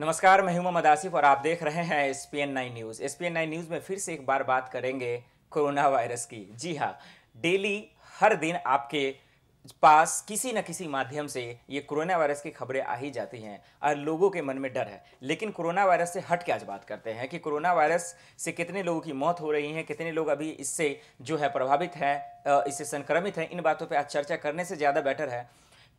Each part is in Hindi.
नमस्कार मैं मोहम्मद आसिफ और आप देख रहे हैं S P N nine news S P N nine news में फिर से एक बार बात करेंगे कोरोना वायरस की जी हाँ डेली हर दिन आपके पास किसी न किसी माध्यम से ये कोरोना वायरस की खबरें आ ही जाती हैं और लोगों के मन में डर है लेकिन कोरोना वायरस से हट के आज बात करते हैं कि कोरोना वायरस से कितने लोगों की मौत हो रही है कितने लोग अभी इससे जो है प्रभावित हैं इससे संक्रमित हैं इन बातों पर आज चर्चा करने से ज़्यादा बेटर है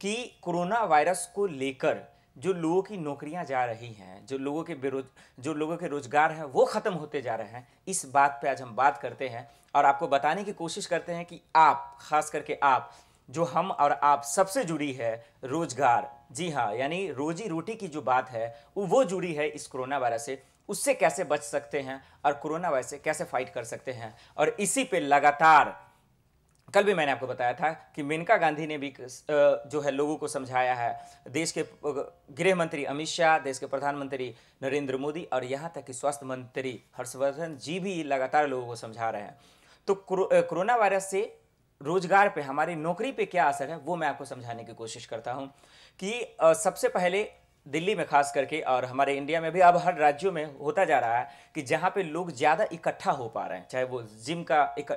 कि कोरोना वायरस को लेकर जो लोगों की नौकरियां जा रही हैं जो लोगों के बेरोज जो लोगों के रोज़गार हैं वो ख़त्म होते जा रहे हैं इस बात पे आज हम बात करते हैं और आपको बताने की कोशिश करते हैं कि आप ख़ास करके आप जो हम और आप सबसे जुड़ी है रोज़गार जी हाँ यानी रोजी रोटी की जो बात है वो जुड़ी है इस कोरोना वायरस से उससे कैसे बच सकते हैं और कोरोना वायरस से कैसे फाइट कर सकते हैं और इसी पे लगातार कल भी मैंने आपको बताया था कि मेनका गांधी ने भी जो है लोगों को समझाया है देश के गृह मंत्री अमित शाह देश के प्रधानमंत्री नरेंद्र मोदी और यहाँ तक कि स्वास्थ्य मंत्री हर्षवर्धन जी भी लगातार लोगों को समझा रहे हैं तो क्रो, कोरोना वायरस से रोजगार पे हमारी नौकरी पे क्या असर है वो मैं आपको समझाने की कोशिश करता हूँ कि सबसे पहले दिल्ली में खास करके और हमारे इंडिया में भी अब हर राज्यों में होता जा रहा है कि जहाँ पे लोग ज़्यादा इकट्ठा हो पा रहे हैं चाहे वो जिम का एक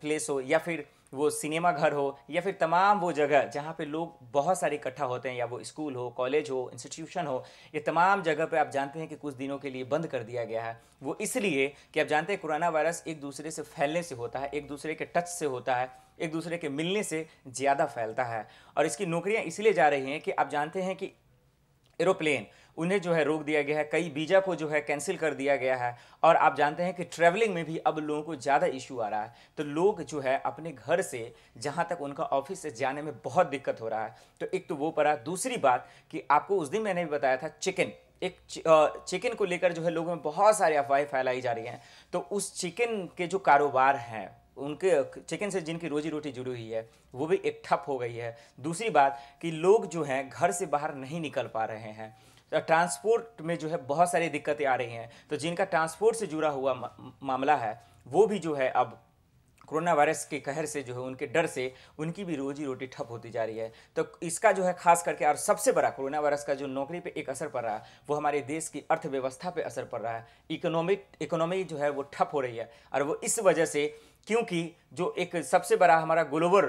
प्लेस हो या फिर वो सिनेमा घर हो या फिर तमाम वो जगह जहाँ पे लोग बहुत सारे इकट्ठा होते हैं या वो स्कूल हो कॉलेज हो इंस्टीट्यूशन हो ये तमाम जगह पे आप जानते हैं कि कुछ दिनों के लिए बंद कर दिया गया है वो इसलिए कि आप जानते हैं कोरोना वायरस एक दूसरे से फैलने से होता है एक दूसरे के टच से होता है एक दूसरे के मिलने से ज़्यादा फैलता है और इसकी नौकरियाँ इसलिए जा रही हैं कि आप जानते हैं कि एरोप्लेन उन्हें जो है रोक दिया गया है कई वीज़ा को जो है कैंसिल कर दिया गया है और आप जानते हैं कि ट्रैवलिंग में भी अब लोगों को ज़्यादा इशू आ रहा है तो लोग जो है अपने घर से जहाँ तक उनका ऑफिस से जाने में बहुत दिक्कत हो रहा है तो एक तो वो पड़ा दूसरी बात कि आपको उस दिन मैंने भी बताया था चिकन एक चिकन को लेकर जो है लोगों में बहुत सारी अफवाहें फैलाई जा रही हैं तो उस चिकन के जो कारोबार हैं उनके चिकन से जिनकी रोजी रोटी जुड़ी हुई है वो भी एक ठप हो गई है दूसरी बात कि लोग जो हैं घर से बाहर नहीं निकल पा रहे हैं ट्रांसपोर्ट में जो है बहुत सारी दिक्कतें आ रही हैं तो जिनका ट्रांसपोर्ट से जुड़ा हुआ मामला है वो भी जो है अब कोरोना वायरस के कहर से जो है उनके डर से उनकी भी रोजी रोटी ठप होती जा रही है तो इसका जो है खास करके और सबसे बड़ा कोरोना वायरस का जो नौकरी पे एक असर पड़ रहा है वो हमारे देश की अर्थव्यवस्था पे असर पड़ रहा है इकोनॉमिक इकोनॉमी जो है वो ठप हो रही है और वो इस वजह से क्योंकि जो एक सबसे बड़ा हमारा ग्लोबल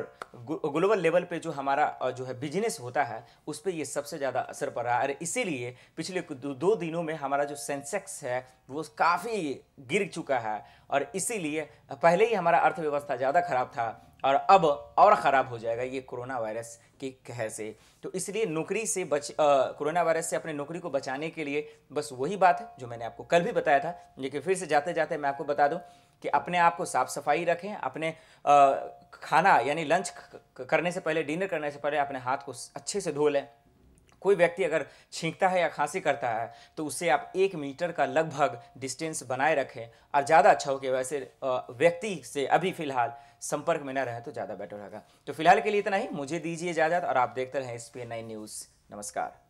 ग्लोबल लेवल पे जो हमारा जो है बिजनेस होता है उस पर ये सबसे ज़्यादा असर पड़ रहा है और इसीलिए पिछले दो दिनों में हमारा जो सेंसेक्स है वो काफ़ी गिर चुका है और इसीलिए पहले ही हमारा अर्थव्यवस्था ज़्यादा खराब था और अब और ख़राब हो जाएगा ये कोरोना वायरस की कहर से तो इसलिए नौकरी से बच कोरोना वायरस से अपने नौकरी को बचाने के लिए बस वही बात है जो मैंने आपको कल भी बताया था लेकिन फिर से जाते जाते मैं आपको बता दूं कि अपने आप को साफ़ सफाई रखें अपने आ, खाना यानी लंच करने से पहले डिनर करने से पहले अपने हाथ को अच्छे से धो लें कोई व्यक्ति अगर छींकता है या खांसी करता है तो उससे आप एक मीटर का लगभग डिस्टेंस बनाए रखें और ज़्यादा अच्छा हो कि वैसे व्यक्ति से अभी फ़िलहाल संपर्क में न रहें तो ज़्यादा बेटर रहेगा तो फिलहाल के लिए इतना ही मुझे दीजिए इजाज़त और आप देखते रहें एस पी न्यूज़ नमस्कार